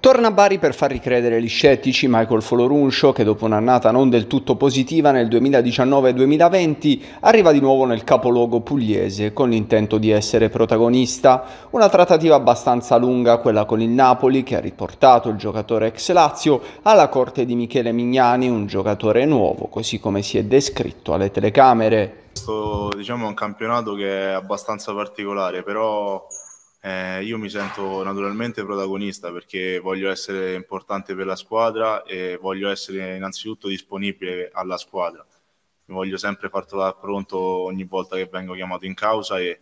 Torna a Bari per far ricredere gli scettici Michael Foloruncio che dopo un'annata non del tutto positiva nel 2019-2020 arriva di nuovo nel capoluogo pugliese con l'intento di essere protagonista. Una trattativa abbastanza lunga quella con il Napoli che ha riportato il giocatore ex Lazio alla corte di Michele Mignani, un giocatore nuovo così come si è descritto alle telecamere. Questo diciamo, è un campionato che è abbastanza particolare però eh, io mi sento naturalmente protagonista perché voglio essere importante per la squadra e voglio essere innanzitutto disponibile alla squadra. Mi voglio sempre far trovare pronto ogni volta che vengo chiamato in causa e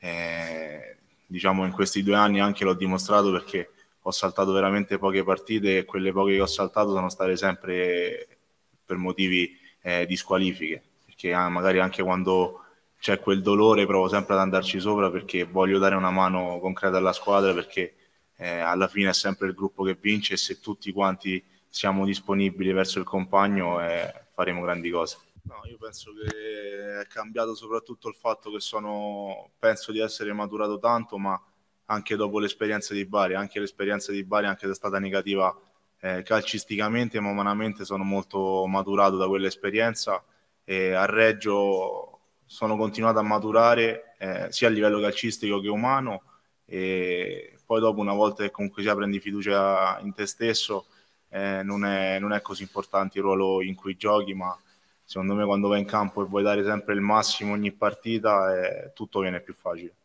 eh, diciamo in questi due anni anche l'ho dimostrato perché ho saltato veramente poche partite e quelle poche che ho saltato sono state sempre per motivi eh, di squalifiche, perché ah, magari anche quando c'è quel dolore, provo sempre ad andarci sopra perché voglio dare una mano concreta alla squadra perché eh, alla fine è sempre il gruppo che vince e se tutti quanti siamo disponibili verso il compagno eh, faremo grandi cose. No, io penso che è cambiato soprattutto il fatto che sono, penso di essere maturato tanto, ma anche dopo l'esperienza di Bari, anche l'esperienza di Bari, anche se è stata negativa eh, calcisticamente, ma umanamente sono molto maturato da quell'esperienza e a Reggio sono continuato a maturare eh, sia a livello calcistico che umano e poi dopo una volta che comunque già prendi fiducia in te stesso eh, non, è, non, è, così importante il ruolo in cui giochi ma secondo me quando vai in campo e vuoi dare sempre il massimo ogni partita eh, tutto viene più facile